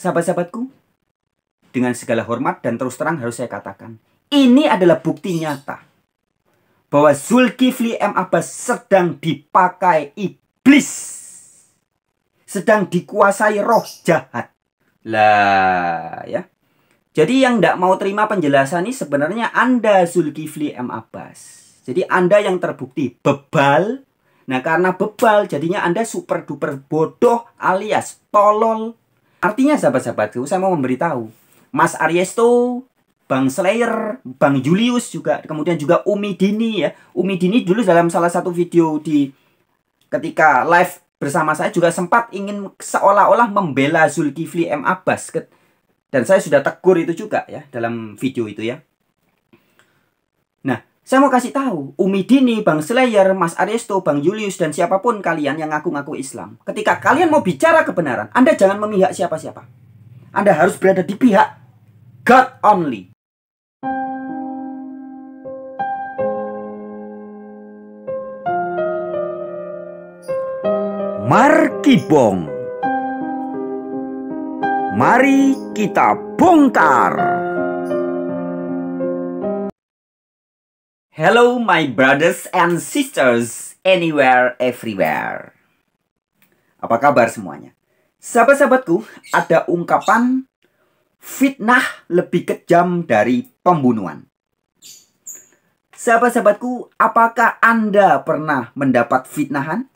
Sahabat-sahabatku, dengan segala hormat dan terus terang harus saya katakan, ini adalah bukti nyata bahwa Zulkifli M. Abbas sedang dipakai iblis. Sedang dikuasai roh jahat. Lah ya. Jadi yang tidak mau terima penjelasan ini sebenarnya Anda Zulkifli M. Abbas. Jadi Anda yang terbukti bebal. Nah karena bebal jadinya Anda super duper bodoh alias tolol Artinya sahabat-sahabatku, saya mau memberitahu. Mas Ariesto, Bang Slayer, Bang Julius juga, kemudian juga Umi Dini ya. Umi Dini dulu dalam salah satu video di ketika live bersama saya juga sempat ingin seolah-olah membela Zulkifli M Abbas dan saya sudah tegur itu juga ya dalam video itu ya. Saya mau kasih tahu, Umi Dini, Bang Slayer, Mas Aristo, Bang Julius, dan siapapun kalian yang ngaku-ngaku Islam. Ketika kalian mau bicara kebenaran, Anda jangan memihak siapa-siapa. Anda harus berada di pihak God only. Markibong Mari kita bongkar. Hello my brothers and sisters anywhere everywhere. Apa kabar semuanya? Sahabat-sahabatku, ada ungkapan fitnah lebih kejam dari pembunuhan. Sahabat-sahabatku, apakah Anda pernah mendapat fitnahan?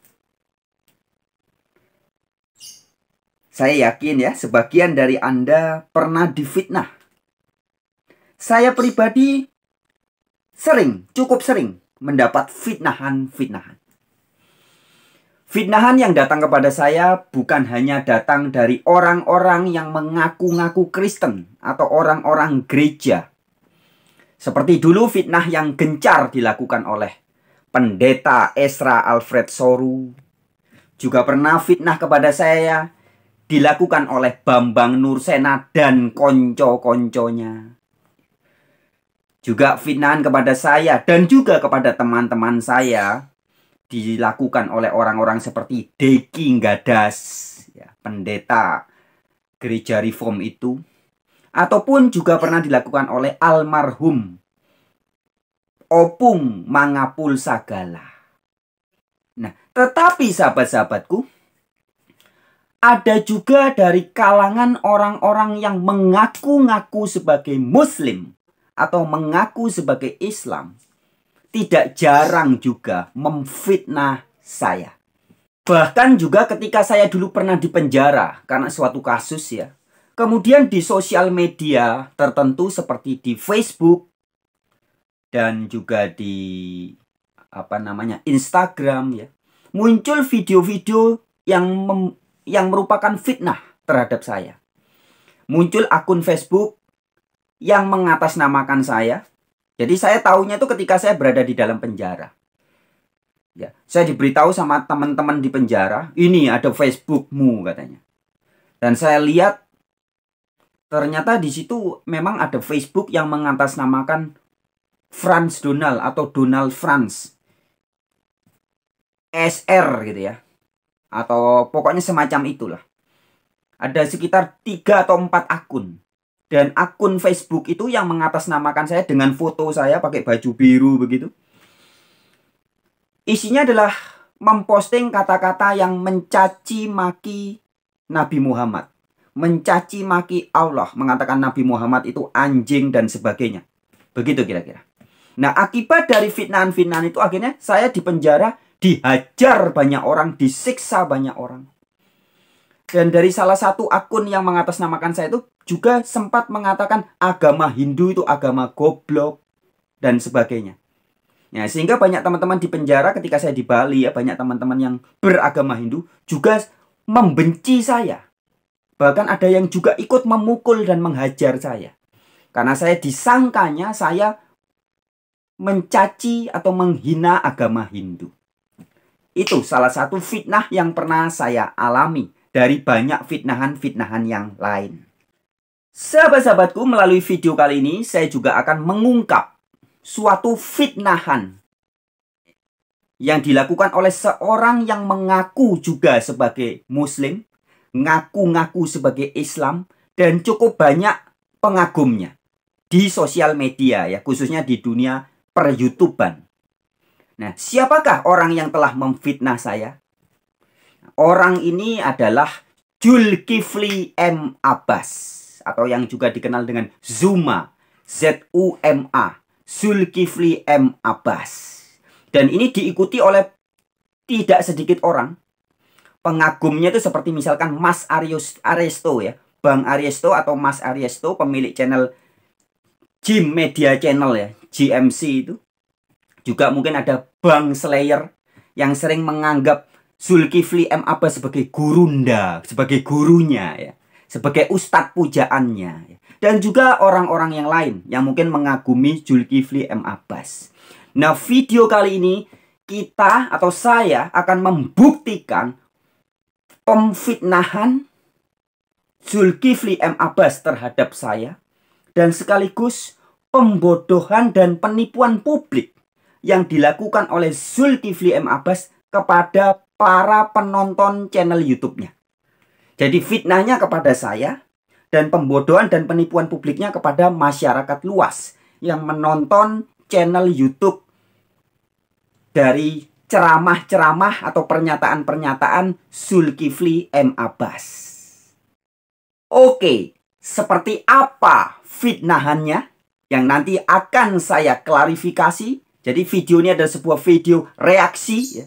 Saya yakin ya, sebagian dari Anda pernah difitnah. Saya pribadi sering, cukup sering mendapat fitnahan-fitnahan. Fitnahan yang datang kepada saya bukan hanya datang dari orang-orang yang mengaku-ngaku Kristen atau orang-orang gereja. Seperti dulu fitnah yang gencar dilakukan oleh pendeta Esra Alfred Soru. Juga pernah fitnah kepada saya dilakukan oleh Bambang Nursena dan konco-konconya juga fitnahan kepada saya dan juga kepada teman-teman saya dilakukan oleh orang-orang seperti Deki Gadas, ya, pendeta gereja reform itu, ataupun juga pernah dilakukan oleh almarhum Opung Mangapul Sagala. Nah, tetapi sahabat-sahabatku, ada juga dari kalangan orang-orang yang mengaku-ngaku sebagai muslim atau mengaku sebagai Islam tidak jarang juga memfitnah saya. Bahkan juga ketika saya dulu pernah dipenjara karena suatu kasus ya. Kemudian di sosial media tertentu seperti di Facebook dan juga di apa namanya Instagram ya. Muncul video-video yang mem, yang merupakan fitnah terhadap saya. Muncul akun Facebook yang mengatasnamakan saya. Jadi saya tahunya itu ketika saya berada di dalam penjara. Ya, saya diberitahu sama teman-teman di penjara, ini ada Facebookmu katanya. Dan saya lihat ternyata di situ memang ada Facebook yang mengatasnamakan Franz Donald atau Donald Franz. SR gitu ya. Atau pokoknya semacam itulah. Ada sekitar 3 atau 4 akun dan akun Facebook itu yang mengatasnamakan saya dengan foto saya pakai baju biru begitu. Isinya adalah memposting kata-kata yang mencaci maki Nabi Muhammad, mencaci maki Allah, mengatakan Nabi Muhammad itu anjing dan sebagainya. Begitu kira-kira. Nah, akibat dari fitnah-fitnah itu akhirnya saya dipenjara, dihajar banyak orang, disiksa banyak orang. Dan dari salah satu akun yang mengatasnamakan saya itu juga sempat mengatakan agama Hindu itu agama goblok dan sebagainya. Ya, sehingga banyak teman-teman di penjara ketika saya di Bali ya banyak teman-teman yang beragama Hindu juga membenci saya. Bahkan ada yang juga ikut memukul dan menghajar saya. Karena saya disangkanya saya mencaci atau menghina agama Hindu. Itu salah satu fitnah yang pernah saya alami dari banyak fitnahan-fitnahan yang lain. Sahabat-sahabatku, melalui video kali ini saya juga akan mengungkap suatu fitnahan yang dilakukan oleh seorang yang mengaku juga sebagai muslim, ngaku-ngaku sebagai Islam dan cukup banyak pengagumnya di sosial media ya, khususnya di dunia per -YouTuban. Nah, siapakah orang yang telah memfitnah saya? Orang ini adalah Julkifli M. Abbas atau yang juga dikenal dengan Zuma, Z-U-M-A, Zulkifli M. Abbas. Dan ini diikuti oleh tidak sedikit orang. Pengagumnya itu seperti misalkan Mas Arius Aristo ya, Bang Aristo atau Mas Aristo pemilik channel Jim Media Channel ya, GMC itu. Juga mungkin ada Bang Slayer yang sering menganggap Zulkifli M Abbas sebagai gurunda, sebagai gurunya ya, sebagai ustadz pujaannya ya. dan juga orang-orang yang lain yang mungkin mengagumi Zulkifli M Abbas. Nah, video kali ini kita atau saya akan membuktikan pemfitnahan Zulkifli M Abbas terhadap saya dan sekaligus pembodohan dan penipuan publik yang dilakukan oleh Zulkifli M Abbas kepada para penonton channel YouTube-nya. Jadi fitnahnya kepada saya dan pembodohan dan penipuan publiknya kepada masyarakat luas yang menonton channel YouTube dari ceramah-ceramah atau pernyataan-pernyataan Zulkifli M. Abbas. Oke, seperti apa fitnahannya yang nanti akan saya klarifikasi. Jadi videonya ini ada sebuah video reaksi ya,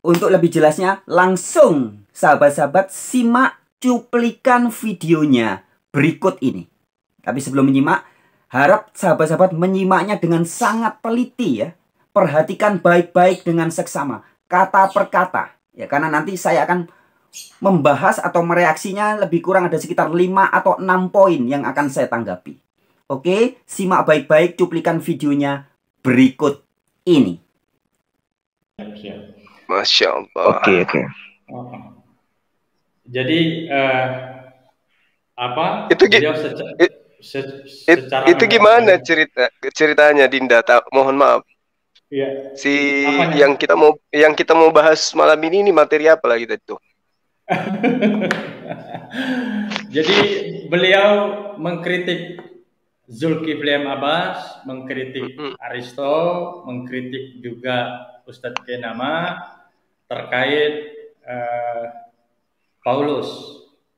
untuk lebih jelasnya, langsung sahabat-sahabat simak cuplikan videonya berikut ini. Tapi sebelum menyimak, harap sahabat-sahabat menyimaknya dengan sangat teliti ya. Perhatikan baik-baik dengan seksama, kata per kata. Ya, karena nanti saya akan membahas atau mereaksinya lebih kurang ada sekitar 5 atau 6 poin yang akan saya tanggapi. Oke, simak baik-baik cuplikan videonya berikut ini. Siap. Masya Allah. Oke okay, oke. Okay. Oh. Jadi uh, apa? Itu beliau it, it, itu gimana cerita ceritanya Dinda? Ta mohon maaf. Iya. Si Apanya? yang kita mau yang kita mau bahas malam ini ini materi apa lagi tadi Jadi beliau mengkritik Zulkifli M. Abbas, mengkritik Aristo, mengkritik juga Ustadz Kenama, terkait eh, Paulus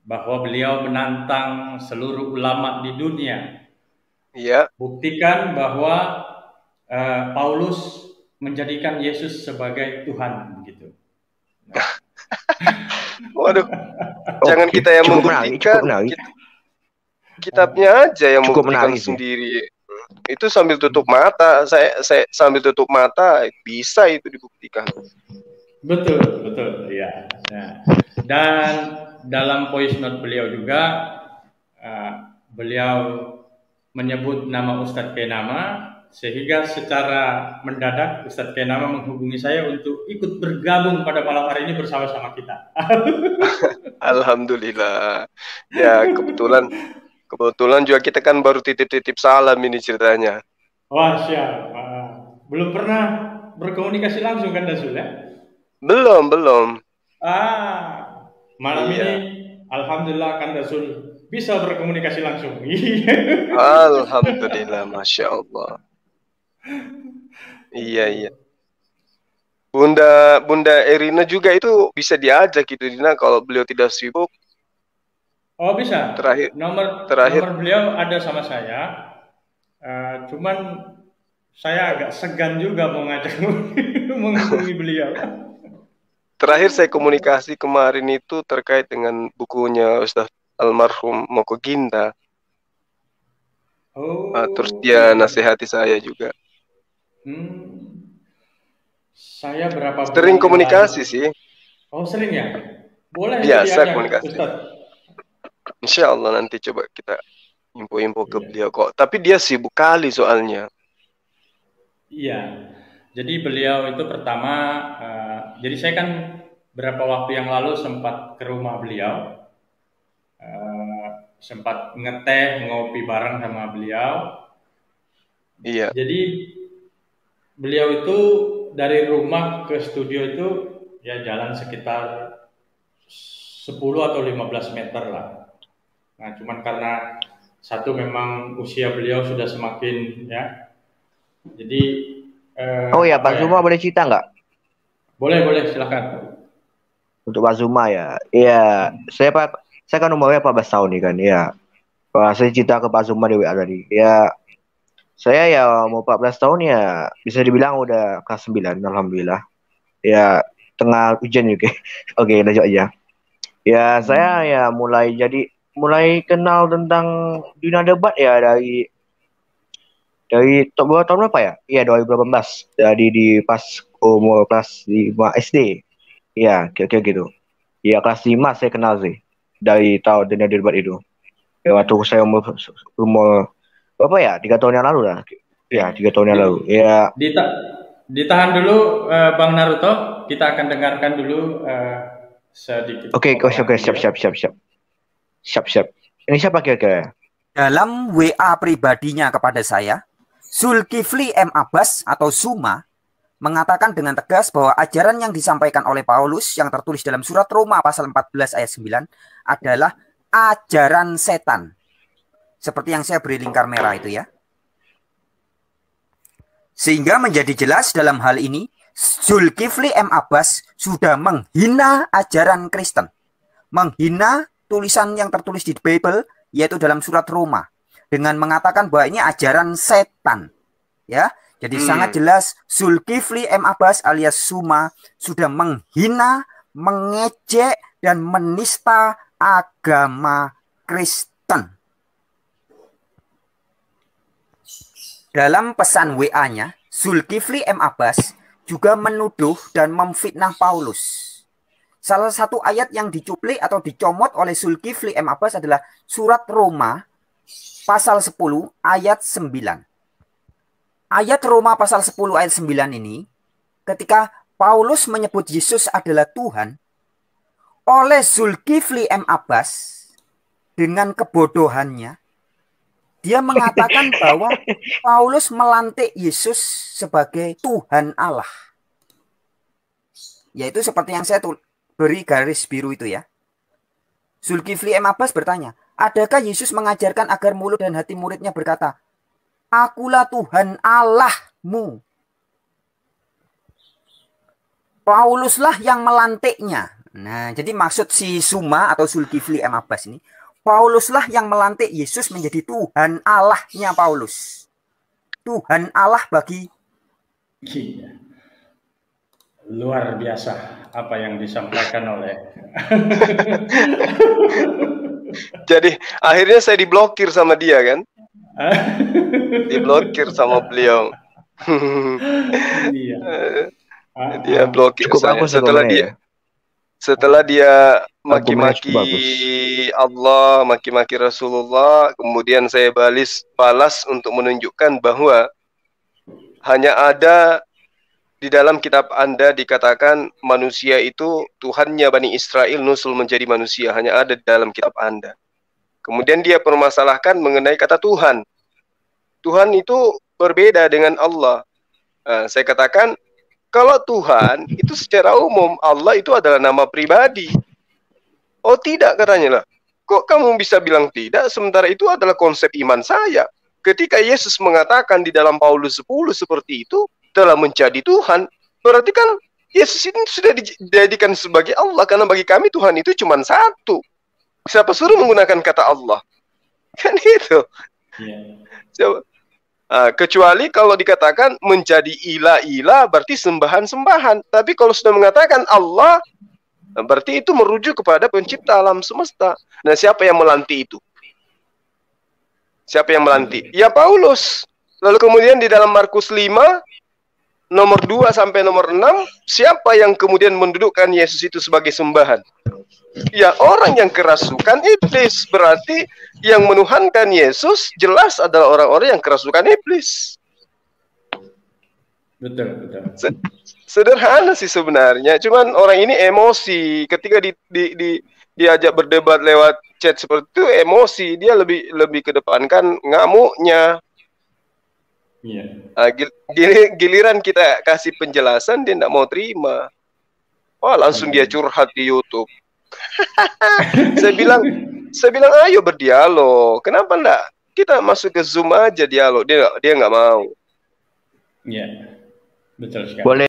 bahwa beliau menantang seluruh ulama di dunia. Iya. Buktikan bahwa eh, Paulus menjadikan Yesus sebagai Tuhan begitu. Waduh. jangan kita yang membuktikan. kitabnya aja yang cukup membuktikan sendiri. Ya. Itu sambil tutup mata, saya saya sambil tutup mata bisa itu dibuktikan. Betul, betul, iya. ya. dan dalam voice note beliau juga, uh, beliau menyebut nama Ustadz Kenama, sehingga secara mendadak Ustadz Kenama menghubungi saya untuk ikut bergabung pada malam hari ini bersama-sama kita. Alhamdulillah. Ya, kebetulan kebetulan juga kita kan baru titip-titip salam ini ceritanya. Wah, siap. Ah, belum pernah berkomunikasi langsung kan Dasul ya? Belum, belum. Ah, malam iya. ini alhamdulillah kan Rasul bisa berkomunikasi langsung. alhamdulillah, masya Allah. Iya, iya. Bunda Bunda Erina juga itu bisa diajak gitu Dina kalau beliau tidak sibuk. Oh bisa. Terakhir. Nomor terakhir. Nomor beliau ada sama saya. Uh, cuman saya agak segan juga mau ngajak menghubungi beliau. Terakhir saya komunikasi kemarin itu terkait dengan bukunya Ustaz almarhum Moko ginda. Oh. Uh, terus dia iya. nasihati saya juga. Hmm. Saya berapa sering komunikasi sih. Oh, sering ya? Boleh biasa komunikasi. Ustaz. Insya Allah nanti coba kita info-info ke iya. beliau kok. Tapi dia sibuk kali soalnya. Iya. Jadi beliau itu pertama, uh, jadi saya kan berapa waktu yang lalu sempat ke rumah beliau, uh, sempat ngeteh, ngopi bareng sama beliau. Iya. Jadi beliau itu dari rumah ke studio itu ya jalan sekitar 10 atau 15 meter lah. Nah, cuman karena satu memang usia beliau sudah semakin ya. Jadi Uh, oh ya, Pak Zuma boleh cerita nggak? Boleh, boleh, silakan. Untuk Pak Zuma ya, iya, saya Pak, saya kan umurnya 14 tahun nih kan, ya. Pak saya cerita ke Pak Zuma di WA tadi, ya. Saya ya mau 14 tahun ya, bisa dibilang udah kelas 9, alhamdulillah. Ya, tengah hujan juga. Oke, lanjut aja. Ya, saya ya mulai jadi mulai kenal tentang dunia debat ya dari dari berapa tahun berapa ya? Iya 2018. Jadi di pas umur kelas 5 SD. Iya, kira-kira gitu. Iya kelas 5 saya kenal sih dari tahun dunia debat itu. Ya, waktu saya umur umur apa ya? Tiga tahun yang lalu lah. Iya, tiga tahun yang lalu. Iya. Dita ditahan dulu uh, Bang Naruto. Kita akan dengarkan dulu uh, sedikit. Oke, okay, oke, okay, siap, siap, siap, siap. Siap, siap. Ini siapa kira-kira? Dalam WA pribadinya kepada saya, Zulkifli M. Abbas atau Suma mengatakan dengan tegas bahwa ajaran yang disampaikan oleh Paulus yang tertulis dalam surat Roma pasal 14 ayat 9 adalah ajaran setan. Seperti yang saya beri lingkar merah itu ya. Sehingga menjadi jelas dalam hal ini Zulkifli M. Abbas sudah menghina ajaran Kristen. Menghina tulisan yang tertulis di Bible yaitu dalam surat Roma dengan mengatakan bahwa ini ajaran setan. Ya. Jadi hmm. sangat jelas Zulkifli M Abbas alias Suma sudah menghina, mengejek dan menista agama Kristen. Dalam pesan WA-nya, Zulkifli M Abbas juga menuduh dan memfitnah Paulus. Salah satu ayat yang dicuplik atau dicomot oleh Zulkifli M Abbas adalah surat Roma pasal 10 ayat 9. Ayat Roma pasal 10 ayat 9 ini ketika Paulus menyebut Yesus adalah Tuhan oleh Zulkifli M. Abbas dengan kebodohannya dia mengatakan bahwa Paulus melantik Yesus sebagai Tuhan Allah. Yaitu seperti yang saya beri garis biru itu ya. Zulkifli M. Abbas bertanya, Adakah Yesus mengajarkan agar mulut dan hati muridnya berkata, Akulah Tuhan Allahmu. Pauluslah yang melantiknya. Nah, jadi maksud si Suma atau Sulkifli M. Abbas ini, Pauluslah yang melantik Yesus menjadi Tuhan Allahnya Paulus. Tuhan Allah bagi iya. Luar biasa apa yang disampaikan oleh Jadi akhirnya saya diblokir sama dia kan. diblokir sama beliau. Iya. Eh, ah, dia ah. blokir Cukup saya. Ya. setelah dia. Setelah dia maki-maki Allah, maki-maki Rasulullah, kemudian saya balas balas untuk menunjukkan bahwa hanya ada di dalam kitab Anda dikatakan manusia itu Tuhannya Bani Israel nusul menjadi manusia hanya ada di dalam kitab Anda. Kemudian dia permasalahkan mengenai kata Tuhan. Tuhan itu berbeda dengan Allah. Nah, saya katakan kalau Tuhan itu secara umum Allah itu adalah nama pribadi. Oh tidak katanya lah. Kok kamu bisa bilang tidak sementara itu adalah konsep iman saya. Ketika Yesus mengatakan di dalam Paulus 10 seperti itu, telah menjadi Tuhan, berarti kan Yesus ini sudah dijadikan sebagai Allah karena bagi kami Tuhan itu cuma satu. Siapa suruh menggunakan kata Allah? Kan itu. Yeah. Iya. uh, kecuali kalau dikatakan menjadi ila ila berarti sembahan-sembahan. Tapi kalau sudah mengatakan Allah berarti itu merujuk kepada pencipta alam semesta. Nah, siapa yang melantik itu? Siapa yang melantik Ya Paulus. Lalu kemudian di dalam Markus 5 nomor 2 sampai nomor 6 siapa yang kemudian mendudukkan Yesus itu sebagai sembahan? Ya orang yang kerasukan iblis berarti yang menuhankan Yesus jelas adalah orang-orang yang kerasukan iblis. Betul, betul. Sederhana sih sebenarnya, cuman orang ini emosi ketika di, di, di diajak berdebat lewat chat seperti itu emosi dia lebih lebih kedepankan ngamuknya Uh, gil giliran kita kasih penjelasan dia tidak mau terima. Wah langsung dia curhat di YouTube. saya bilang, saya bilang ayo berdialog. Kenapa enggak? Kita masuk ke Zoom aja dialog. Dia dia nggak mau. Iya. Yeah. Betul sekali. Boleh.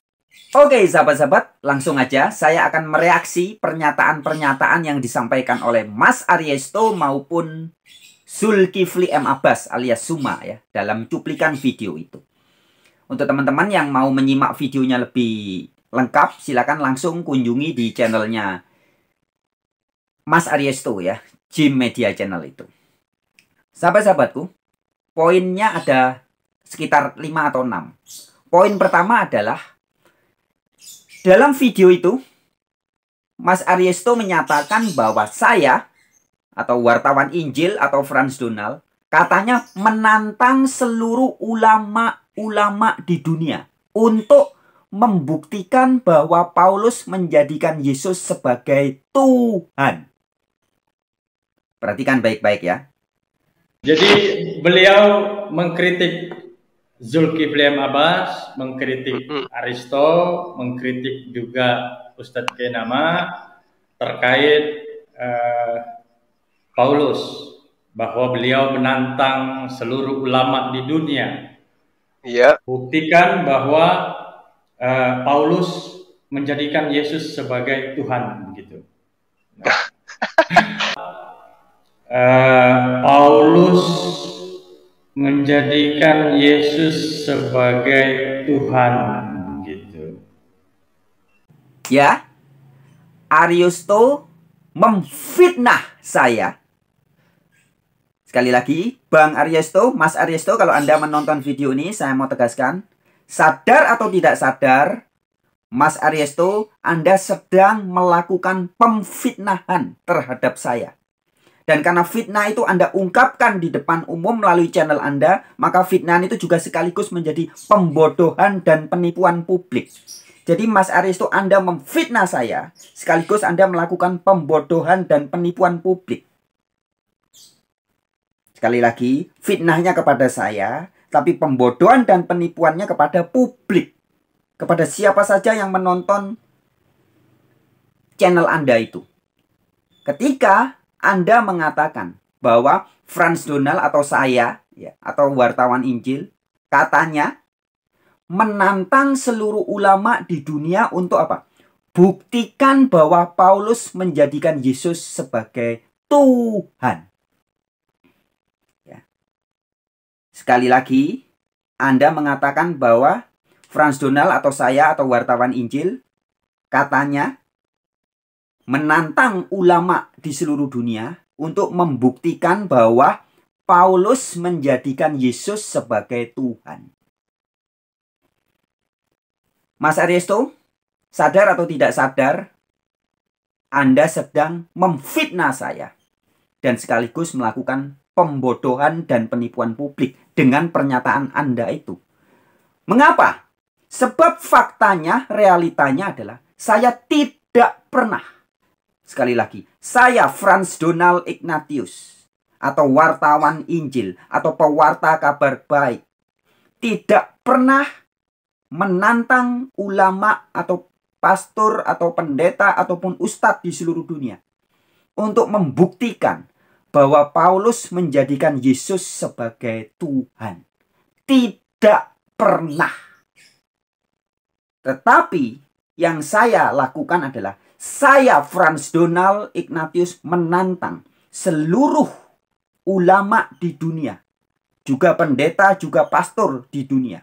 Oke, okay, sahabat-sahabat, langsung aja saya akan mereaksi pernyataan-pernyataan yang disampaikan oleh Mas Ariesto maupun Zulkifli M. Abbas alias Suma ya dalam cuplikan video itu. Untuk teman-teman yang mau menyimak videonya lebih lengkap, silakan langsung kunjungi di channelnya Mas Ariesto ya, Jim Media Channel itu. Sahabat-sahabatku, poinnya ada sekitar 5 atau 6. Poin pertama adalah dalam video itu Mas Ariesto menyatakan bahwa saya atau wartawan Injil atau Franz Donald katanya menantang seluruh ulama-ulama di dunia untuk membuktikan bahwa Paulus menjadikan Yesus sebagai Tuhan. Perhatikan baik-baik ya. Jadi beliau mengkritik Zulkifli Abbas, mengkritik Aristo, mengkritik juga Ustadz Kenama terkait uh, Paulus bahwa beliau menantang seluruh ulama di dunia. Iya. Buktikan bahwa uh, Paulus menjadikan Yesus sebagai Tuhan begitu. uh, Paulus menjadikan Yesus sebagai Tuhan gitu. Ya. Ariusto memfitnah saya Sekali lagi, Bang Aryesto, Mas Aryesto, kalau Anda menonton video ini, saya mau tegaskan, sadar atau tidak sadar, Mas Aryesto, Anda sedang melakukan pemfitnahan terhadap saya. Dan karena fitnah itu Anda ungkapkan di depan umum melalui channel Anda, maka fitnah itu juga sekaligus menjadi pembodohan dan penipuan publik. Jadi Mas Aristo Anda memfitnah saya, sekaligus Anda melakukan pembodohan dan penipuan publik. Sekali lagi, fitnahnya kepada saya, tapi pembodohan dan penipuannya kepada publik. Kepada siapa saja yang menonton channel Anda itu. Ketika Anda mengatakan bahwa Franz Donald atau saya ya, atau wartawan Injil katanya menantang seluruh ulama di dunia untuk apa? Buktikan bahwa Paulus menjadikan Yesus sebagai Tuhan. Sekali lagi, Anda mengatakan bahwa Franz Donal atau saya atau wartawan Injil katanya menantang ulama di seluruh dunia untuk membuktikan bahwa Paulus menjadikan Yesus sebagai Tuhan. Mas Aristo, sadar atau tidak sadar, Anda sedang memfitnah saya dan sekaligus melakukan pembodohan dan penipuan publik dengan pernyataan Anda itu. Mengapa? Sebab faktanya, realitanya adalah saya tidak pernah. Sekali lagi, saya Franz Donald Ignatius atau wartawan Injil atau pewarta kabar baik tidak pernah menantang ulama atau pastor atau pendeta ataupun ustadz di seluruh dunia untuk membuktikan bahwa Paulus menjadikan Yesus sebagai Tuhan. Tidak pernah. Tetapi yang saya lakukan adalah saya Franz Donald Ignatius menantang seluruh ulama di dunia, juga pendeta, juga pastor di dunia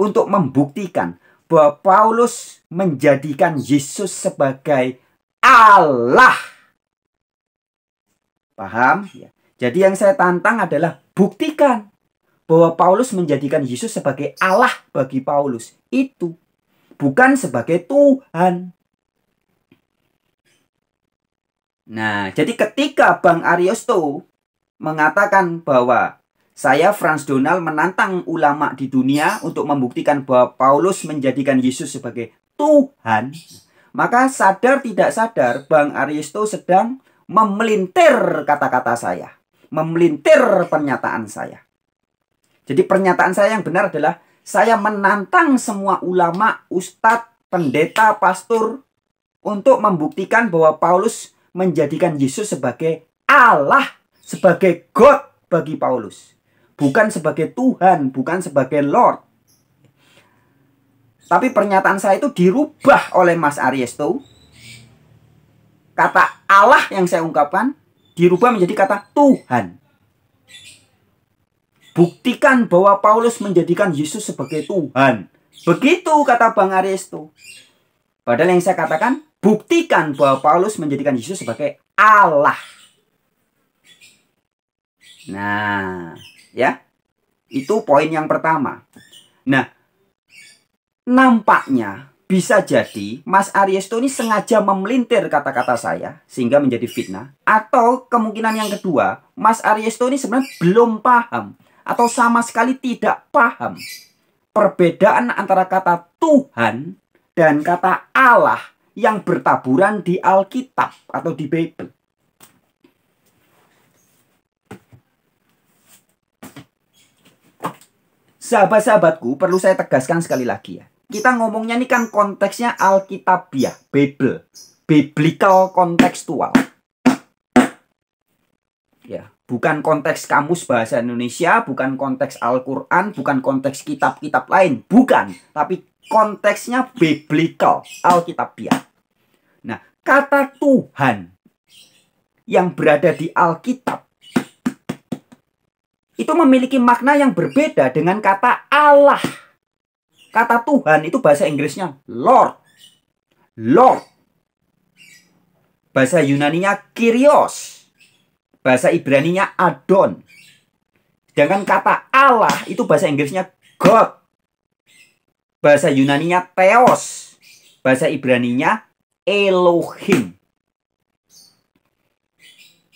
untuk membuktikan bahwa Paulus menjadikan Yesus sebagai Allah. Paham? Ya. Jadi yang saya tantang adalah buktikan bahwa Paulus menjadikan Yesus sebagai Allah bagi Paulus. Itu bukan sebagai Tuhan. Nah, jadi ketika Bang Ariosto mengatakan bahwa saya Franz Donald menantang ulama di dunia untuk membuktikan bahwa Paulus menjadikan Yesus sebagai Tuhan, maka sadar tidak sadar Bang Aristo sedang memelintir kata-kata saya, memelintir pernyataan saya. Jadi pernyataan saya yang benar adalah saya menantang semua ulama, ustadz, pendeta, pastor untuk membuktikan bahwa Paulus menjadikan Yesus sebagai Allah, sebagai God bagi Paulus. Bukan sebagai Tuhan, bukan sebagai Lord. Tapi pernyataan saya itu dirubah oleh Mas Ariesto Kata Allah yang saya ungkapkan dirubah menjadi kata Tuhan. Buktikan bahwa Paulus menjadikan Yesus sebagai Tuhan. Begitu kata Bang Aristo. Padahal yang saya katakan, buktikan bahwa Paulus menjadikan Yesus sebagai Allah. Nah, ya. Itu poin yang pertama. Nah, nampaknya bisa jadi Mas Ariesto ini sengaja memelintir kata-kata saya sehingga menjadi fitnah. Atau kemungkinan yang kedua, Mas Ariesto ini sebenarnya belum paham atau sama sekali tidak paham perbedaan antara kata Tuhan dan kata Allah yang bertaburan di Alkitab atau di Bible. Sahabat-sahabatku, perlu saya tegaskan sekali lagi ya kita ngomongnya ini kan konteksnya Alkitabiah, Bible, biblical kontekstual. Ya, bukan konteks kamus bahasa Indonesia, bukan konteks Al-Qur'an, bukan konteks kitab-kitab lain, bukan, tapi konteksnya biblical, Alkitabiah. Nah, kata Tuhan yang berada di Alkitab itu memiliki makna yang berbeda dengan kata Allah Kata Tuhan itu bahasa Inggrisnya Lord. Lord. Bahasa Yunaninya Kyrios. Bahasa Ibraninya Adon. Sedangkan kata Allah itu bahasa Inggrisnya God. Bahasa Yunaninya Theos. Bahasa Ibraninya Elohim.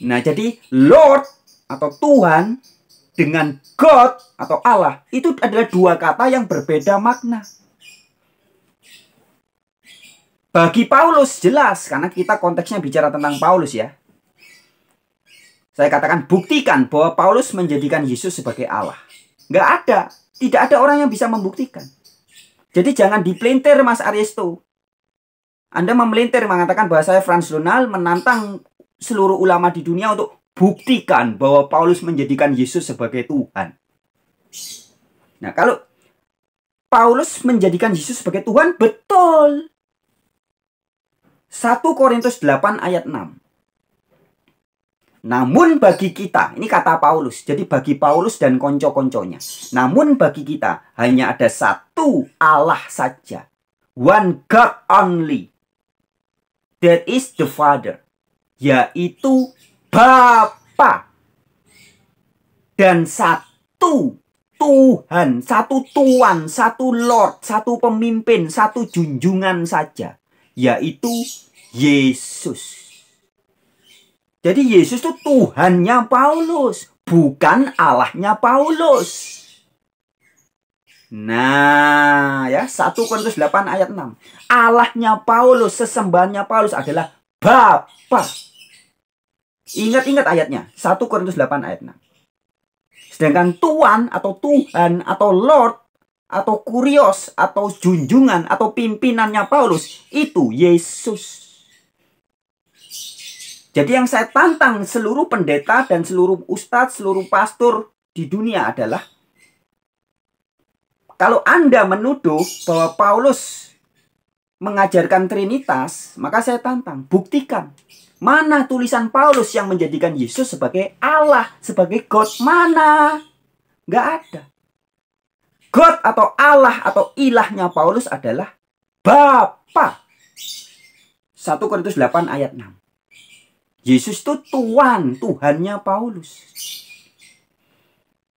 Nah, jadi Lord atau Tuhan dengan God atau Allah itu adalah dua kata yang berbeda makna. Bagi Paulus jelas karena kita konteksnya bicara tentang Paulus ya. Saya katakan buktikan bahwa Paulus menjadikan Yesus sebagai Allah. Nggak ada, tidak ada orang yang bisa membuktikan. Jadi jangan dipelintir Mas Aristo. Anda memelintir mengatakan bahwa saya Franz Lunal menantang seluruh ulama di dunia untuk buktikan bahwa Paulus menjadikan Yesus sebagai Tuhan. Nah, kalau Paulus menjadikan Yesus sebagai Tuhan, betul. 1 Korintus 8 ayat 6. Namun bagi kita, ini kata Paulus, jadi bagi Paulus dan konco-konconya. Namun bagi kita hanya ada satu Allah saja. One God only. That is the Father. Yaitu Bapa dan satu Tuhan, satu Tuan, satu Lord, satu pemimpin, satu junjungan saja, yaitu Yesus. Jadi Yesus itu Tuhannya Paulus, bukan Allahnya Paulus. Nah, ya 1 Korintus 8 ayat 6. Allahnya Paulus, sesembahannya Paulus adalah Bapa. Ingat-ingat ayatnya. 1 Korintus 8 ayat 6. Sedangkan tuan atau Tuhan atau Lord atau kurios atau junjungan atau pimpinannya Paulus itu Yesus. Jadi yang saya tantang seluruh pendeta dan seluruh ustadz, seluruh pastor di dunia adalah kalau Anda menuduh bahwa Paulus mengajarkan Trinitas, maka saya tantang, buktikan. Mana tulisan Paulus yang menjadikan Yesus sebagai Allah, sebagai God? Mana? Gak ada. God atau Allah atau ilahnya Paulus adalah Bapa. 1 Korintus 8 ayat 6. Yesus itu Tuhan, Tuhannya Paulus.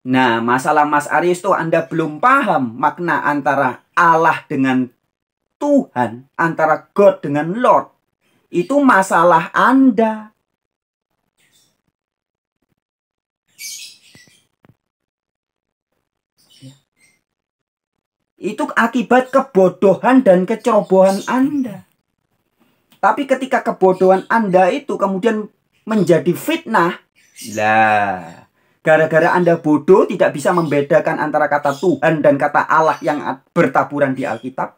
Nah, masalah Mas Aris itu Anda belum paham makna antara Allah dengan Tuhan, antara God dengan Lord itu masalah Anda. Itu akibat kebodohan dan kecerobohan Anda. Tapi ketika kebodohan Anda itu kemudian menjadi fitnah, lah, gara-gara Anda bodoh tidak bisa membedakan antara kata Tuhan dan kata Allah yang bertaburan di Alkitab,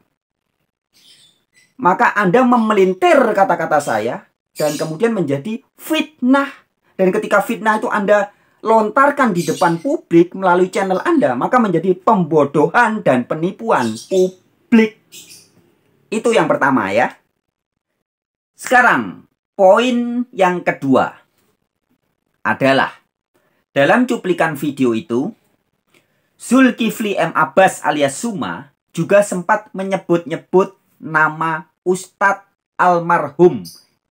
maka Anda memelintir kata-kata saya dan kemudian menjadi fitnah. Dan ketika fitnah itu Anda lontarkan di depan publik melalui channel Anda, maka menjadi pembodohan dan penipuan publik. Itu yang pertama ya. Sekarang, poin yang kedua adalah dalam cuplikan video itu, Zulkifli M. Abbas alias Suma juga sempat menyebut-nyebut nama Ustadz almarhum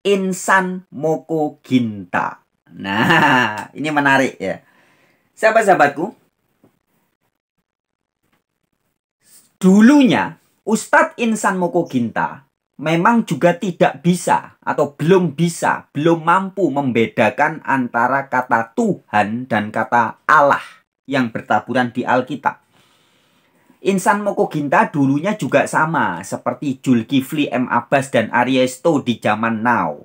Insan Moko Ginta. Nah, ini menarik ya. Sahabat-sahabatku, dulunya Ustadz Insan Moko Ginta memang juga tidak bisa atau belum bisa, belum mampu membedakan antara kata Tuhan dan kata Allah yang bertaburan di Alkitab. Insan moko Mokoginta dulunya juga sama seperti Julkifli M. Abbas dan Ariesto di zaman now.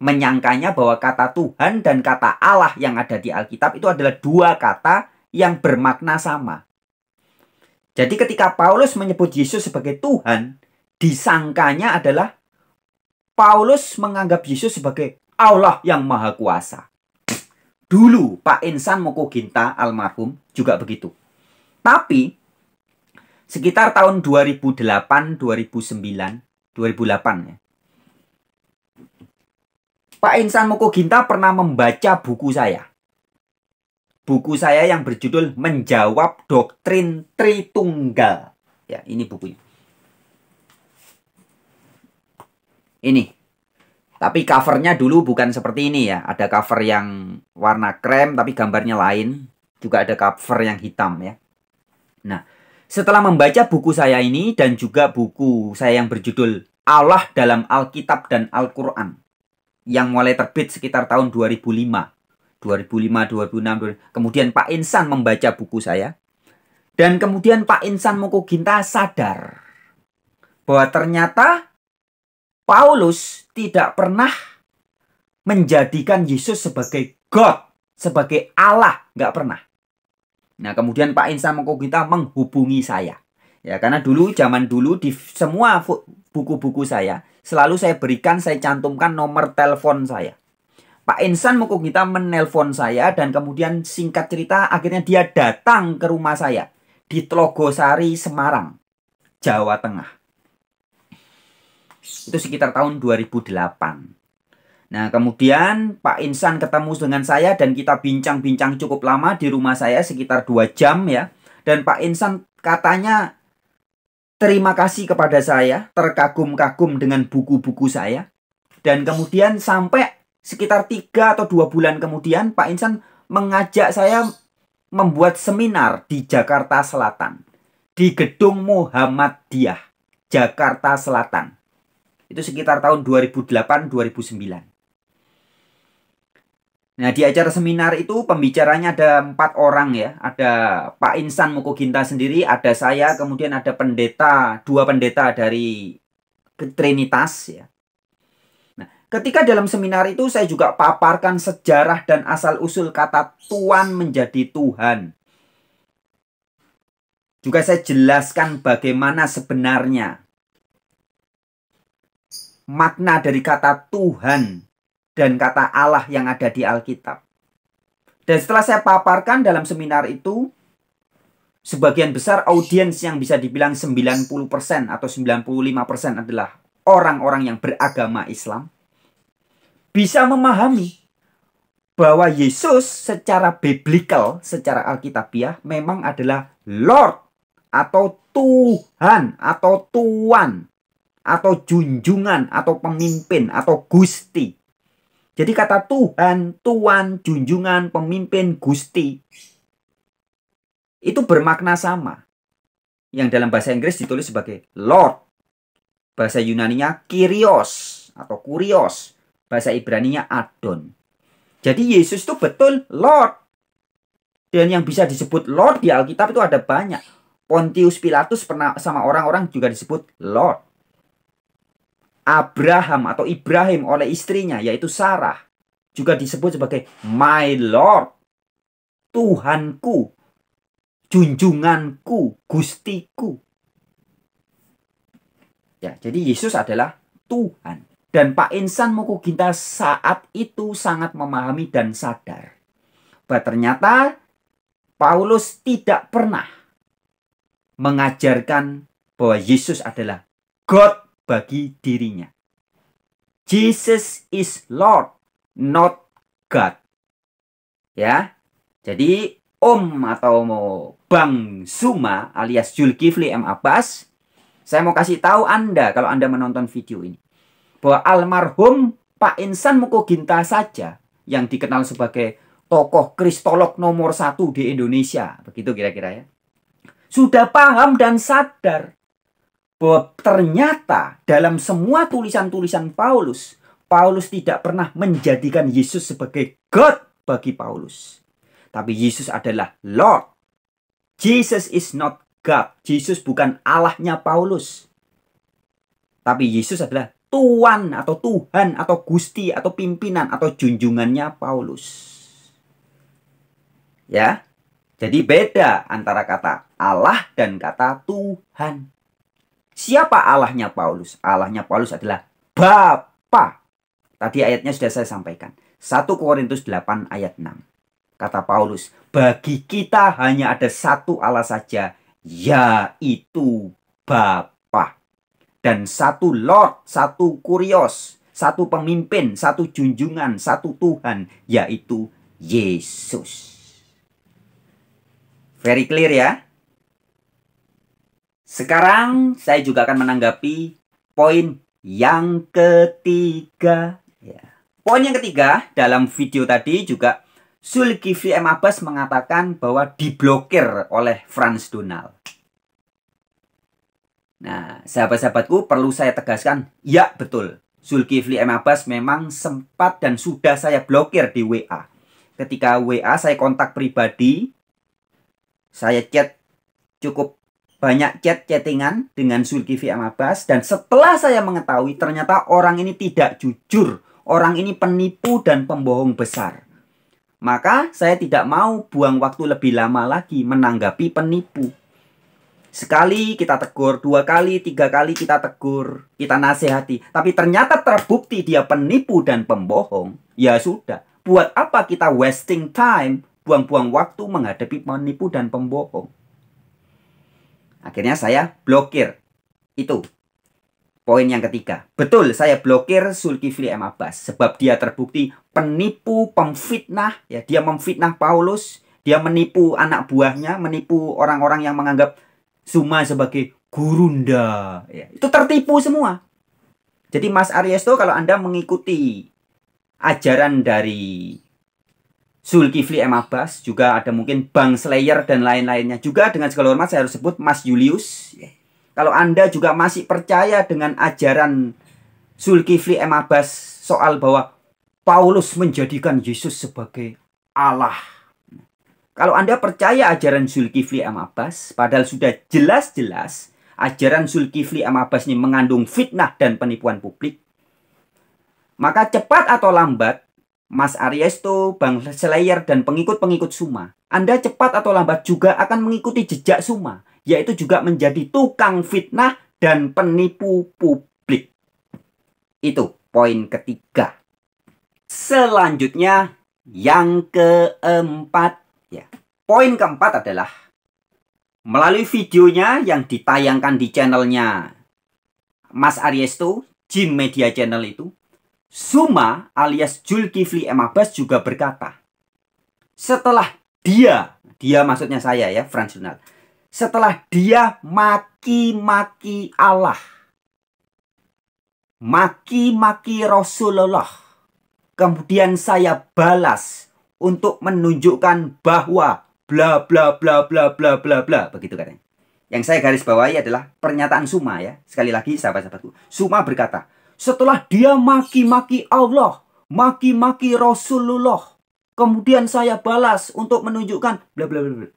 Menyangkanya bahwa kata Tuhan dan kata Allah yang ada di Alkitab itu adalah dua kata yang bermakna sama. Jadi ketika Paulus menyebut Yesus sebagai Tuhan, disangkanya adalah Paulus menganggap Yesus sebagai Allah yang Maha Kuasa. Dulu Pak Insan moko Mokoginta almarhum juga begitu. Tapi sekitar tahun 2008, 2009, 2008 ya. Pak Insan Moko Ginta pernah membaca buku saya. Buku saya yang berjudul Menjawab Doktrin Tritunggal. Ya, ini bukunya. Ini. Tapi covernya dulu bukan seperti ini ya. Ada cover yang warna krem tapi gambarnya lain. Juga ada cover yang hitam ya. Nah, setelah membaca buku saya ini dan juga buku saya yang berjudul Allah dalam Alkitab dan Al-Quran yang mulai terbit sekitar tahun 2005 2005, 2006, 2006, kemudian Pak Insan membaca buku saya dan kemudian Pak Insan Mokoginta sadar bahwa ternyata Paulus tidak pernah menjadikan Yesus sebagai God, sebagai Allah, nggak pernah. Nah, kemudian Pak Insan Mengkogita menghubungi saya. Ya, karena dulu zaman dulu di semua buku-buku saya selalu saya berikan saya cantumkan nomor telepon saya. Pak Insan Mukogita menelpon saya dan kemudian singkat cerita akhirnya dia datang ke rumah saya di Telogosari, Semarang, Jawa Tengah. Itu sekitar tahun 2008. Nah, kemudian Pak Insan ketemu dengan saya dan kita bincang-bincang cukup lama di rumah saya sekitar 2 jam ya. Dan Pak Insan katanya terima kasih kepada saya, terkagum-kagum dengan buku-buku saya. Dan kemudian sampai sekitar 3 atau 2 bulan kemudian Pak Insan mengajak saya membuat seminar di Jakarta Selatan. Di Gedung Muhammadiyah, Jakarta Selatan. Itu sekitar tahun 2008-2009. Nah di acara seminar itu pembicaranya ada empat orang ya, ada Pak Insan Mukoginta sendiri, ada saya, kemudian ada pendeta, dua pendeta dari Trinitas ya. Nah ketika dalam seminar itu saya juga paparkan sejarah dan asal usul kata Tuhan menjadi Tuhan. Juga saya jelaskan bagaimana sebenarnya makna dari kata Tuhan dan kata Allah yang ada di Alkitab. Dan setelah saya paparkan dalam seminar itu, sebagian besar audiens yang bisa dibilang 90% atau 95% adalah orang-orang yang beragama Islam bisa memahami bahwa Yesus secara biblical, secara alkitabiah memang adalah Lord atau Tuhan atau tuan atau junjungan atau pemimpin atau gusti. Jadi kata Tuhan, Tuan, junjungan, pemimpin, gusti itu bermakna sama. Yang dalam bahasa Inggris ditulis sebagai Lord. Bahasa Yunaninya Kyrios atau Kurios. Bahasa Ibraninya Adon. Jadi Yesus itu betul Lord. Dan yang bisa disebut Lord di Alkitab itu ada banyak. Pontius Pilatus pernah sama orang-orang juga disebut Lord. Abraham atau Ibrahim oleh istrinya yaitu Sarah juga disebut sebagai my lord Tuhanku junjunganku gustiku ya jadi Yesus adalah Tuhan dan Pak Insan Moko Ginta saat itu sangat memahami dan sadar bahwa ternyata Paulus tidak pernah mengajarkan bahwa Yesus adalah God bagi dirinya. Jesus is Lord, not God. Ya. Jadi Om atau mau Bang Suma alias Julkifli M Abbas, saya mau kasih tahu Anda kalau Anda menonton video ini bahwa almarhum Pak Insan Mukoginta saja yang dikenal sebagai tokoh kristolog nomor satu di Indonesia, begitu kira-kira ya. Sudah paham dan sadar bahwa ternyata dalam semua tulisan-tulisan Paulus, Paulus tidak pernah menjadikan Yesus sebagai God bagi Paulus. Tapi Yesus adalah Lord. Jesus is not God. Yesus bukan Allahnya Paulus. Tapi Yesus adalah Tuhan atau Tuhan atau gusti atau pimpinan atau junjungannya Paulus. Ya. Jadi beda antara kata Allah dan kata Tuhan. Siapa Allahnya Paulus? Allahnya Paulus adalah Bapa. Tadi ayatnya sudah saya sampaikan. 1 Korintus 8 ayat 6. Kata Paulus, bagi kita hanya ada satu Allah saja, yaitu Bapa. Dan satu Lord, satu Kurios, satu pemimpin, satu junjungan, satu Tuhan, yaitu Yesus. Very clear ya? Sekarang saya juga akan menanggapi poin yang ketiga. Ya. Poin yang ketiga dalam video tadi juga Zulkifli M. Abbas mengatakan bahwa diblokir oleh Franz Donald. Nah, sahabat-sahabatku perlu saya tegaskan, ya betul. Zulkifli M. Abbas memang sempat dan sudah saya blokir di WA. Ketika WA saya kontak pribadi, saya chat cukup banyak chat chattingan dengan Zulkifli Amabas dan setelah saya mengetahui ternyata orang ini tidak jujur, orang ini penipu dan pembohong besar. Maka saya tidak mau buang waktu lebih lama lagi menanggapi penipu. Sekali kita tegur, dua kali, tiga kali kita tegur, kita nasihati. Tapi ternyata terbukti dia penipu dan pembohong. Ya sudah, buat apa kita wasting time, buang-buang waktu menghadapi penipu dan pembohong. Akhirnya saya blokir. Itu poin yang ketiga. Betul, saya blokir Zulkifli M. Abbas. Sebab dia terbukti penipu, pemfitnah. ya Dia memfitnah Paulus. Dia menipu anak buahnya, menipu orang-orang yang menganggap Suma sebagai gurunda. Ya, itu tertipu semua. Jadi Mas Ariesto kalau Anda mengikuti ajaran dari Zulkifli M. Abbas, juga ada mungkin Bang Slayer dan lain-lainnya. Juga dengan segala hormat saya harus sebut Mas Julius. Ya. Kalau Anda juga masih percaya dengan ajaran Zulkifli M. Abbas soal bahwa Paulus menjadikan Yesus sebagai Allah. Kalau Anda percaya ajaran Zulkifli M. Abbas, padahal sudah jelas-jelas ajaran Zulkifli M. Abbas ini mengandung fitnah dan penipuan publik, maka cepat atau lambat Mas Ariesto, Bang Slayer, dan pengikut-pengikut Suma. Anda cepat atau lambat juga akan mengikuti jejak Suma, yaitu juga menjadi tukang fitnah dan penipu publik. Itu poin ketiga. Selanjutnya, yang keempat. Ya. Poin keempat adalah, melalui videonya yang ditayangkan di channelnya Mas Ariesto, Jim Media Channel itu, Suma alias Julkifli M. Abbas juga berkata, setelah dia, dia maksudnya saya ya, Frans Junal, setelah dia maki-maki Allah, maki-maki Rasulullah, kemudian saya balas untuk menunjukkan bahwa bla bla bla bla bla bla bla begitu katanya. Yang saya garis bawahi adalah pernyataan Suma ya. Sekali lagi sahabat-sahabatku. Suma berkata, setelah dia maki-maki Allah, maki-maki Rasulullah, kemudian saya balas untuk menunjukkan bla bla bla.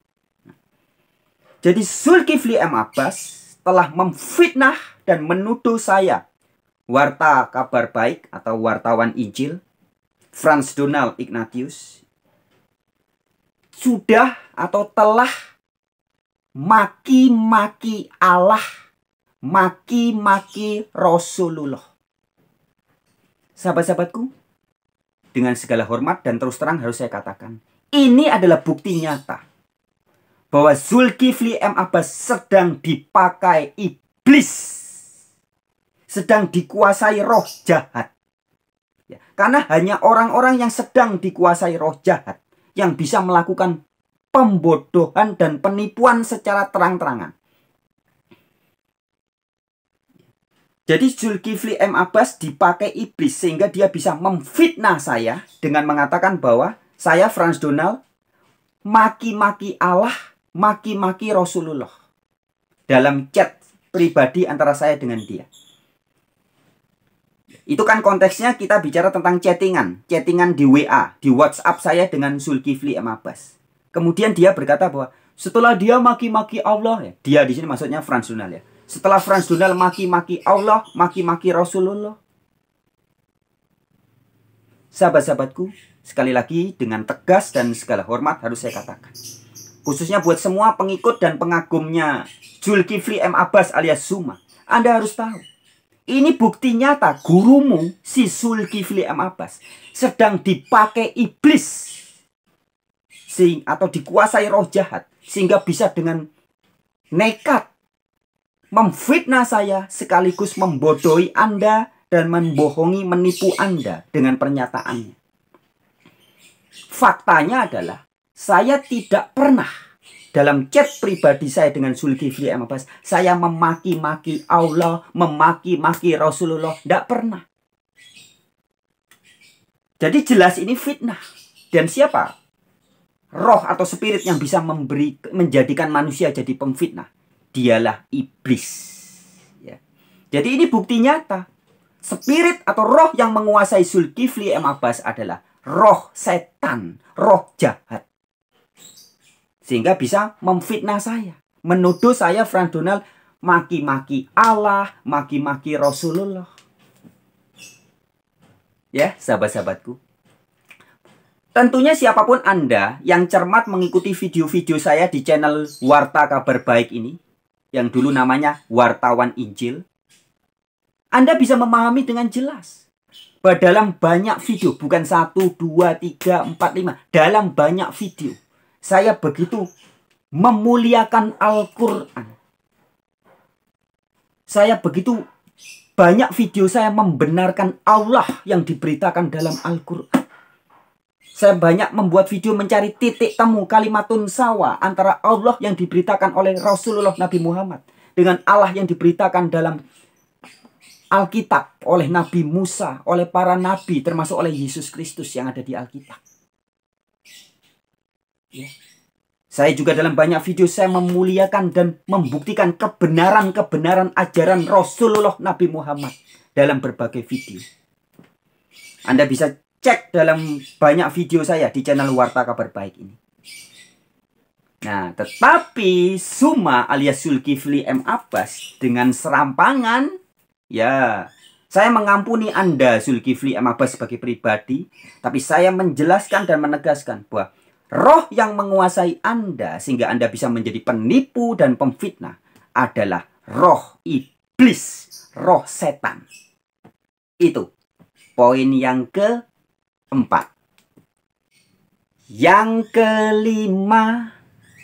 Jadi Zulkifli M Abbas telah memfitnah dan menuduh saya warta kabar baik atau wartawan Injil Franz Donald Ignatius sudah atau telah maki-maki Allah, maki-maki Rasulullah. Sahabat-sahabatku, dengan segala hormat dan terus terang harus saya katakan, ini adalah bukti nyata bahwa Zulkifli M. Abbas sedang dipakai iblis. Sedang dikuasai roh jahat. Ya, karena hanya orang-orang yang sedang dikuasai roh jahat yang bisa melakukan pembodohan dan penipuan secara terang-terangan. Jadi Zulkifli M. Abbas dipakai iblis sehingga dia bisa memfitnah saya dengan mengatakan bahwa saya Franz Donald maki-maki Allah, maki-maki Rasulullah. Dalam chat pribadi antara saya dengan dia. Itu kan konteksnya kita bicara tentang chattingan, chattingan di WA, di WhatsApp saya dengan Zulkifli M. Abbas. Kemudian dia berkata bahwa setelah dia maki-maki Allah, ya, dia di sini maksudnya Franz Donald ya setelah Frans Dunal maki-maki Allah, maki-maki Rasulullah. Sahabat-sahabatku, sekali lagi dengan tegas dan segala hormat harus saya katakan. Khususnya buat semua pengikut dan pengagumnya Zulkifli M. Abbas alias Suma. Anda harus tahu, ini bukti nyata gurumu si Zulkifli M. Abbas sedang dipakai iblis sing atau dikuasai roh jahat sehingga bisa dengan nekat memfitnah saya sekaligus membodohi Anda dan membohongi menipu Anda dengan pernyataannya. Faktanya adalah saya tidak pernah dalam chat pribadi saya dengan Zulkifli M. Abbas, saya memaki-maki Allah, memaki-maki Rasulullah, tidak pernah. Jadi jelas ini fitnah. Dan siapa? Roh atau spirit yang bisa memberi menjadikan manusia jadi pemfitnah dialah iblis. Ya. Jadi ini bukti nyata. Spirit atau roh yang menguasai Zulkifli M. Abbas adalah roh setan, roh jahat. Sehingga bisa memfitnah saya. Menuduh saya, Frank Donald, maki-maki Allah, maki-maki Rasulullah. Ya, sahabat-sahabatku. Tentunya siapapun Anda yang cermat mengikuti video-video saya di channel Warta Kabar Baik ini, yang dulu namanya wartawan Injil, Anda bisa memahami dengan jelas. Dalam banyak video, bukan satu, dua, tiga, empat, lima. Dalam banyak video, saya begitu memuliakan Al-Quran. Saya begitu banyak video saya membenarkan Allah yang diberitakan dalam Al-Quran. Saya banyak membuat video mencari titik temu kalimatun sawa antara Allah yang diberitakan oleh Rasulullah Nabi Muhammad dengan Allah yang diberitakan dalam Alkitab oleh Nabi Musa, oleh para nabi termasuk oleh Yesus Kristus yang ada di Alkitab. Ya. Saya juga dalam banyak video saya memuliakan dan membuktikan kebenaran-kebenaran ajaran Rasulullah Nabi Muhammad dalam berbagai video. Anda bisa cek dalam banyak video saya di channel Warta Kabar Baik ini. Nah, tetapi Suma alias Zulkifli M. Abbas dengan serampangan, ya, saya mengampuni Anda Zulkifli M. Abbas sebagai pribadi, tapi saya menjelaskan dan menegaskan bahwa roh yang menguasai Anda sehingga Anda bisa menjadi penipu dan pemfitnah adalah roh iblis, roh setan. Itu poin yang ke keempat. Yang kelima,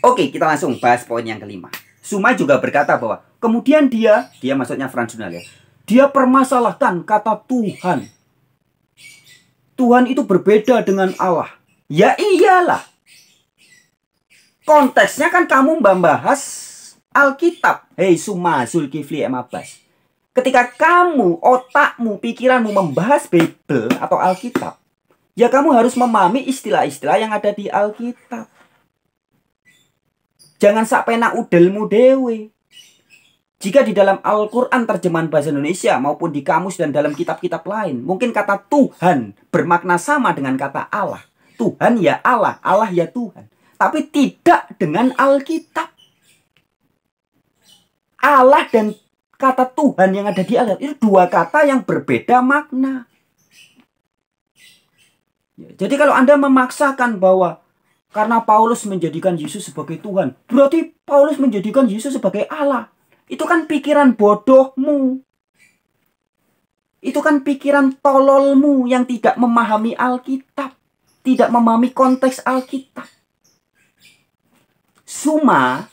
oke kita langsung bahas poin yang kelima. Suma juga berkata bahwa kemudian dia, dia maksudnya Franz Dunal ya, dia permasalahkan kata Tuhan. Tuhan itu berbeda dengan Allah. Ya iyalah. Konteksnya kan kamu membahas Alkitab. Hei Suma, Zulkifli, M. Abbas. Ketika kamu, otakmu, pikiranmu membahas Bible atau Alkitab, Ya kamu harus memahami istilah-istilah yang ada di Alkitab. Jangan sakpena udelmu dewe. Jika di dalam Al-Quran terjemahan bahasa Indonesia maupun di kamus dan dalam kitab-kitab lain, mungkin kata Tuhan bermakna sama dengan kata Allah. Tuhan ya Allah, Allah ya Tuhan. Tapi tidak dengan Alkitab. Allah dan kata Tuhan yang ada di Alkitab itu dua kata yang berbeda makna. Ya, jadi kalau Anda memaksakan bahwa karena Paulus menjadikan Yesus sebagai Tuhan, berarti Paulus menjadikan Yesus sebagai Allah. Itu kan pikiran bodohmu. Itu kan pikiran tololmu yang tidak memahami Alkitab, tidak memahami konteks Alkitab. Suma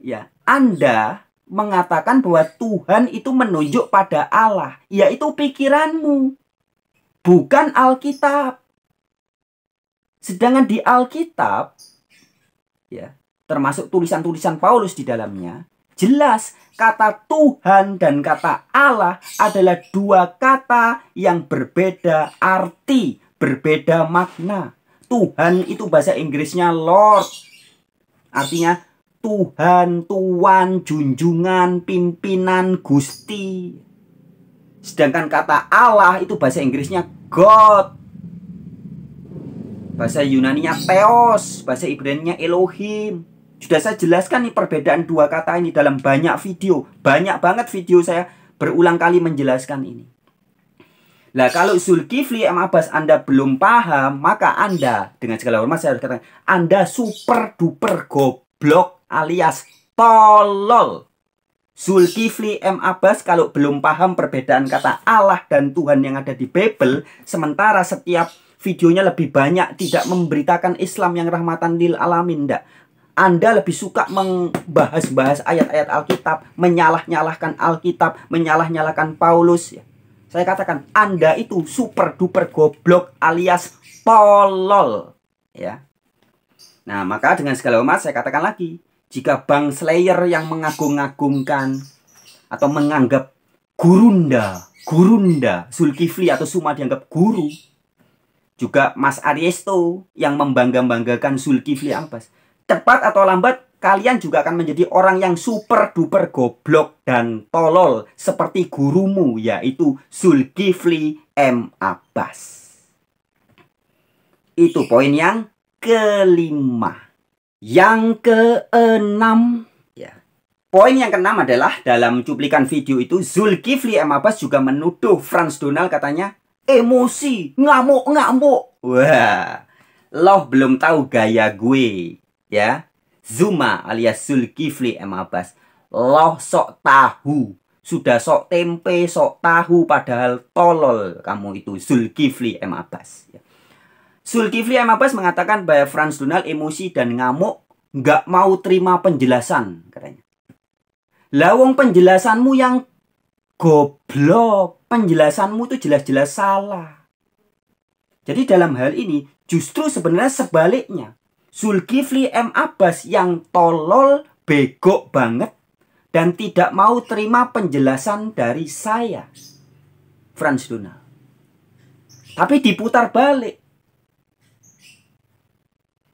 ya, Anda mengatakan bahwa Tuhan itu menunjuk pada Allah, yaitu pikiranmu bukan Alkitab. Sedangkan di Alkitab ya, termasuk tulisan-tulisan Paulus di dalamnya, jelas kata Tuhan dan kata Allah adalah dua kata yang berbeda arti, berbeda makna. Tuhan itu bahasa Inggrisnya Lord. Artinya Tuhan, tuan, junjungan, pimpinan, gusti. Sedangkan kata Allah itu bahasa Inggrisnya God. Bahasa Yunaninya Theos, bahasa Ibrani-nya Elohim. Sudah saya jelaskan nih perbedaan dua kata ini dalam banyak video. Banyak banget video saya berulang kali menjelaskan ini. Nah kalau Zulkifli M. Abbas Anda belum paham, maka Anda dengan segala hormat saya harus katakan, Anda super duper goblok alias tolol. Zulkifli M. Abbas kalau belum paham perbedaan kata Allah dan Tuhan yang ada di Bible, sementara setiap videonya lebih banyak tidak memberitakan Islam yang rahmatan lil alamin, ndak. Anda lebih suka membahas-bahas ayat-ayat Alkitab, menyalah-nyalahkan Alkitab, menyalah-nyalahkan Paulus. Ya. Saya katakan, Anda itu super duper goblok alias polol. Ya. Nah, maka dengan segala hormat saya katakan lagi, jika Bang Slayer yang mengagung-agungkan atau menganggap Gurunda, Gurunda, Zulkifli atau Suma dianggap guru. Juga Mas Ariesto yang membangga-banggakan Zulkifli Ampas, Cepat atau lambat kalian juga akan menjadi orang yang super duper goblok dan tolol seperti gurumu yaitu Zulkifli M. Abbas. Itu poin yang kelima. Yang keenam, ya. Poin yang keenam adalah dalam cuplikan video itu Zulkifli M Abbas juga menuduh Franz Donald katanya emosi, ngamuk-ngamuk. Wah, loh belum tahu gaya gue, ya. Zuma alias Zulkifli M Abbas. Loh sok tahu, sudah sok tempe, sok tahu padahal tolol kamu itu Zulkifli M Abbas. Ya. Zulkifli M. Abbas mengatakan bahwa Franz Donald emosi dan ngamuk nggak mau terima penjelasan katanya. Lawong penjelasanmu yang goblok, penjelasanmu itu jelas-jelas salah. Jadi dalam hal ini justru sebenarnya sebaliknya. Zulkifli M. Abbas yang tolol, bego banget, dan tidak mau terima penjelasan dari saya. Franz Donald. Tapi diputar balik.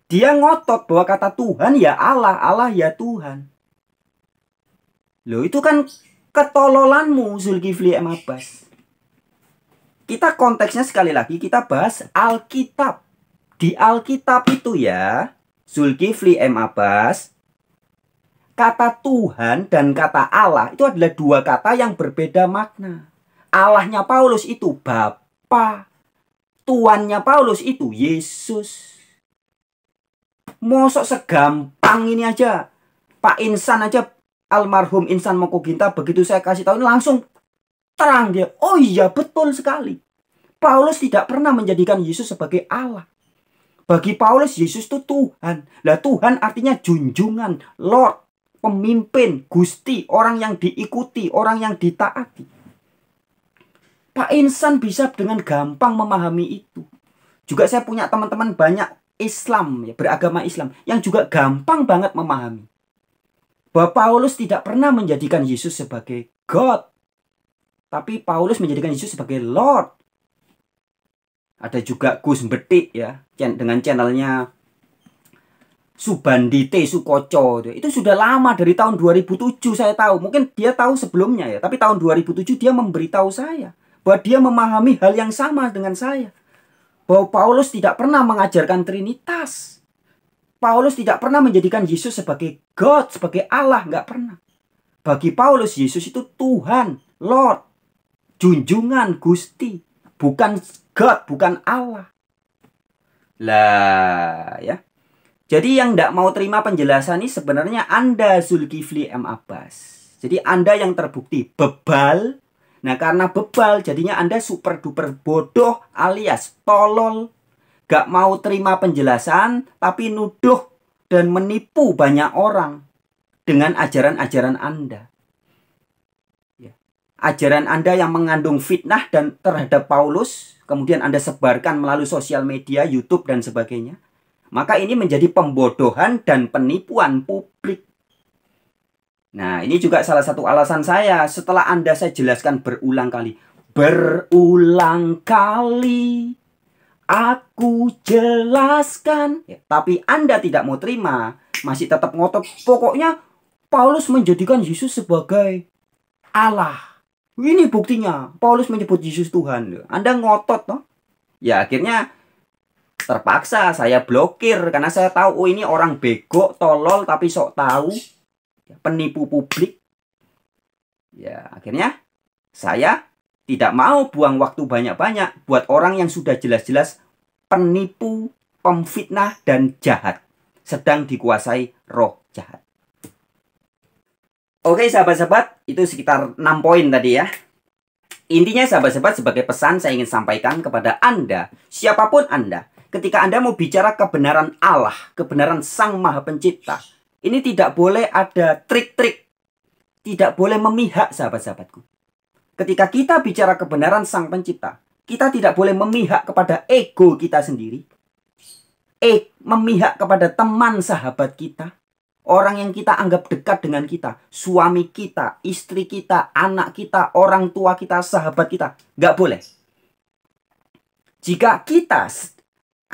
Dia ngotot bahwa kata Tuhan ya Allah, Allah ya Tuhan. Loh itu kan ketololanmu Zulkifli M. Abbas. Kita konteksnya sekali lagi kita bahas Alkitab. Di Alkitab itu ya Zulkifli M. Abbas kata Tuhan dan kata Allah itu adalah dua kata yang berbeda makna. Allahnya Paulus itu Bapa, Tuannya Paulus itu Yesus. Mosok segampang ini aja. Pak Insan aja almarhum Insan Moko Ginta begitu saya kasih tahu ini langsung terang dia. Oh iya betul sekali. Paulus tidak pernah menjadikan Yesus sebagai Allah. Bagi Paulus Yesus itu Tuhan. Lah Tuhan artinya junjungan, Lord, pemimpin, gusti, orang yang diikuti, orang yang ditaati. Pak Insan bisa dengan gampang memahami itu. Juga saya punya teman-teman banyak Islam, ya, beragama Islam, yang juga gampang banget memahami. Bahwa Paulus tidak pernah menjadikan Yesus sebagai God. Tapi Paulus menjadikan Yesus sebagai Lord. Ada juga Gus Betik ya, dengan channelnya Subandi T. Sukoco itu sudah lama dari tahun 2007 saya tahu mungkin dia tahu sebelumnya ya tapi tahun 2007 dia memberitahu saya bahwa dia memahami hal yang sama dengan saya bahwa Paulus tidak pernah mengajarkan Trinitas. Paulus tidak pernah menjadikan Yesus sebagai God, sebagai Allah, nggak pernah. Bagi Paulus, Yesus itu Tuhan, Lord, junjungan, gusti, bukan God, bukan Allah. Lah, ya. Jadi yang tidak mau terima penjelasan ini sebenarnya Anda Zulkifli M. Abbas. Jadi Anda yang terbukti bebal, Nah karena bebal jadinya Anda super duper bodoh alias tolol. Gak mau terima penjelasan tapi nuduh dan menipu banyak orang dengan ajaran-ajaran Anda. Ya. Ajaran Anda yang mengandung fitnah dan terhadap Paulus, kemudian Anda sebarkan melalui sosial media, YouTube dan sebagainya. Maka ini menjadi pembodohan dan penipuan publik. Nah, ini juga salah satu alasan saya setelah Anda saya jelaskan berulang kali. Berulang kali aku jelaskan. Ya, tapi Anda tidak mau terima, masih tetap ngotot. Pokoknya Paulus menjadikan Yesus sebagai Allah. Ini buktinya, Paulus menyebut Yesus Tuhan. Anda ngotot, toh? Ya, akhirnya terpaksa saya blokir karena saya tahu oh ini orang bego, tolol tapi sok tahu penipu publik. Ya, akhirnya saya tidak mau buang waktu banyak-banyak buat orang yang sudah jelas-jelas penipu, pemfitnah, dan jahat. Sedang dikuasai roh jahat. Oke sahabat-sahabat, itu sekitar 6 poin tadi ya. Intinya sahabat-sahabat sebagai pesan saya ingin sampaikan kepada Anda, siapapun Anda, ketika Anda mau bicara kebenaran Allah, kebenaran Sang Maha Pencipta, ini tidak boleh ada trik-trik. Tidak boleh memihak sahabat-sahabatku. Ketika kita bicara kebenaran sang pencipta, kita tidak boleh memihak kepada ego kita sendiri. E, memihak kepada teman sahabat kita. Orang yang kita anggap dekat dengan kita. Suami kita, istri kita, anak kita, orang tua kita, sahabat kita. Nggak boleh. Jika kita,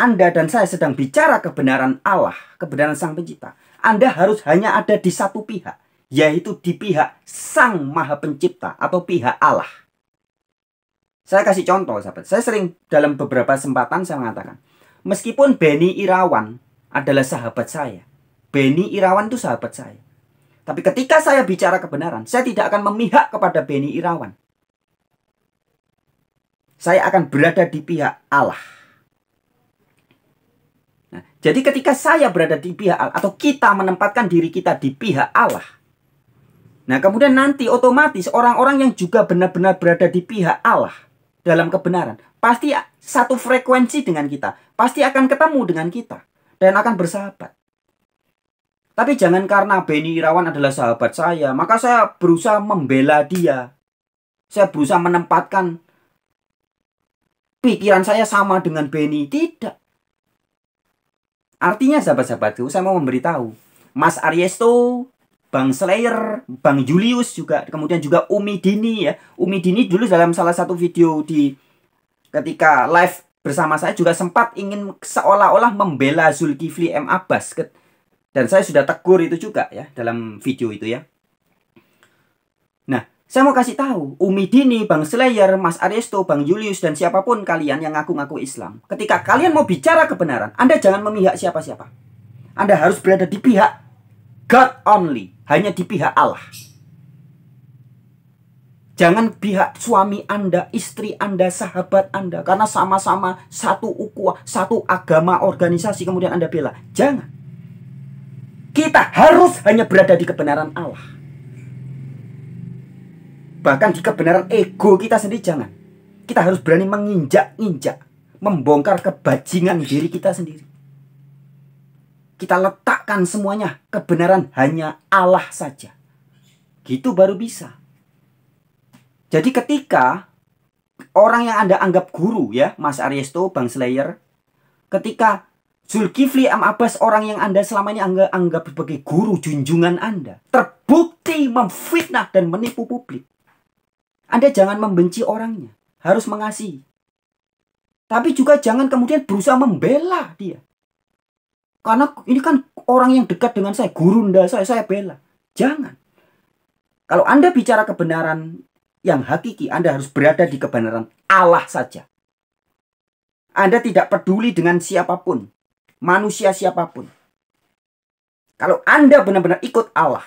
Anda dan saya sedang bicara kebenaran Allah, kebenaran Sang Pencipta anda harus hanya ada di satu pihak, yaitu di pihak Sang Maha Pencipta atau pihak Allah. Saya kasih contoh, sahabat. Saya sering dalam beberapa kesempatan saya mengatakan, meskipun Beni Irawan adalah sahabat saya, Beni Irawan itu sahabat saya. Tapi ketika saya bicara kebenaran, saya tidak akan memihak kepada Beni Irawan. Saya akan berada di pihak Allah. Jadi ketika saya berada di pihak Allah atau kita menempatkan diri kita di pihak Allah. Nah, kemudian nanti otomatis orang-orang yang juga benar-benar berada di pihak Allah dalam kebenaran pasti satu frekuensi dengan kita, pasti akan ketemu dengan kita dan akan bersahabat. Tapi jangan karena Beni Irawan adalah sahabat saya, maka saya berusaha membela dia. Saya berusaha menempatkan pikiran saya sama dengan Beni. Tidak. Artinya sahabat-sahabatku, saya mau memberitahu. Mas Ariesto, Bang Slayer, Bang Julius juga, kemudian juga Umi Dini ya. Umi Dini dulu dalam salah satu video di ketika live bersama saya juga sempat ingin seolah-olah membela Zulkifli M. Abbas. Dan saya sudah tegur itu juga ya dalam video itu ya. Nah, saya mau kasih tahu, Umi Dini, Bang Slayer, Mas Aristo, Bang Julius, dan siapapun kalian yang ngaku-ngaku Islam. Ketika kalian mau bicara kebenaran, Anda jangan memihak siapa-siapa. Anda harus berada di pihak God only, hanya di pihak Allah. Jangan pihak suami Anda, istri Anda, sahabat Anda. Karena sama-sama satu ukuah, satu agama, organisasi kemudian Anda bela. Jangan. Kita harus hanya berada di kebenaran Allah bahkan kebenaran ego kita sendiri jangan. Kita harus berani menginjak-injak, membongkar kebajingan diri kita sendiri. Kita letakkan semuanya kebenaran hanya Allah saja. Gitu baru bisa. Jadi ketika orang yang Anda anggap guru ya, Mas Aryesto Bang Slayer, ketika Zulkifli Am Abbas orang yang Anda selama ini anggap, anggap sebagai guru junjungan Anda terbukti memfitnah dan menipu publik. Anda jangan membenci orangnya, harus mengasihi. Tapi juga jangan kemudian berusaha membela dia. Karena ini kan orang yang dekat dengan saya, guru gurunda saya, saya bela. Jangan. Kalau Anda bicara kebenaran yang hakiki, Anda harus berada di kebenaran Allah saja. Anda tidak peduli dengan siapapun, manusia siapapun. Kalau Anda benar-benar ikut Allah,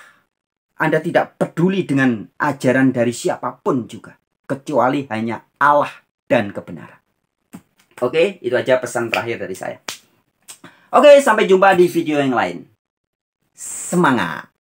anda tidak peduli dengan ajaran dari siapapun juga, kecuali hanya Allah dan kebenaran. Oke, itu aja pesan terakhir dari saya. Oke, sampai jumpa di video yang lain. Semangat!